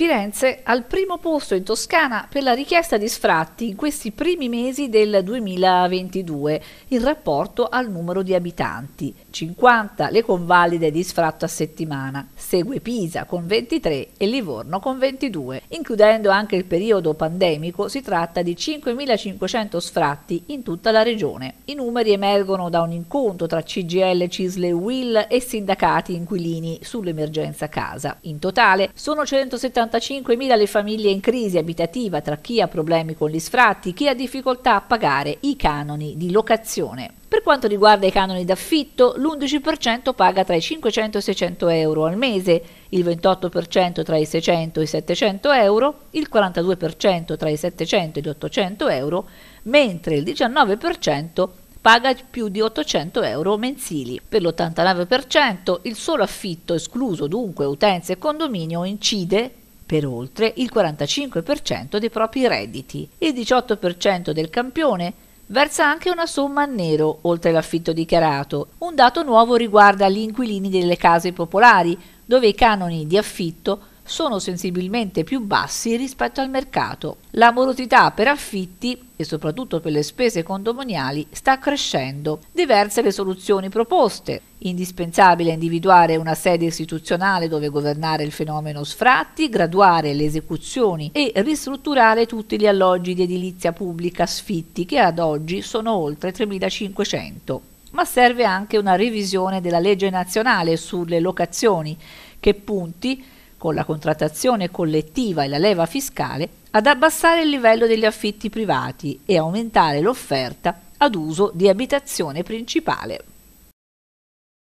Firenze al primo posto in Toscana per la richiesta di sfratti in questi primi mesi del 2022 in rapporto al numero di abitanti. 50 le convalide di sfratto a settimana. Segue Pisa con 23 e Livorno con 22. Includendo anche il periodo pandemico si tratta di 5.500 sfratti in tutta la regione. I numeri emergono da un incontro tra CGL, Cisle, Will e sindacati inquilini sull'emergenza casa. In totale sono 170 65.000 le famiglie in crisi abitativa tra chi ha problemi con gli sfratti, chi ha difficoltà a pagare i canoni di locazione. Per quanto riguarda i canoni d'affitto, l'11% paga tra i 500 e i 600 euro al mese, il 28% tra i 600 e i 700 euro, il 42% tra i 700 e gli 800 euro, mentre il 19% paga più di 800 euro mensili. Per l'89% il solo affitto, escluso dunque utenze e condominio, incide per oltre il 45% dei propri redditi. Il 18% del campione versa anche una somma a nero oltre l'affitto dichiarato. Un dato nuovo riguarda gli inquilini delle case popolari, dove i canoni di affitto sono sensibilmente più bassi rispetto al mercato. La morosità per affitti e soprattutto per le spese condominiali sta crescendo. Diverse le soluzioni proposte. Indispensabile individuare una sede istituzionale dove governare il fenomeno sfratti, graduare le esecuzioni e ristrutturare tutti gli alloggi di edilizia pubblica sfitti che ad oggi sono oltre 3.500 ma serve anche una revisione della legge nazionale sulle locazioni che punti con la contrattazione collettiva e la leva fiscale, ad abbassare il livello degli affitti privati e aumentare l'offerta ad uso di abitazione principale.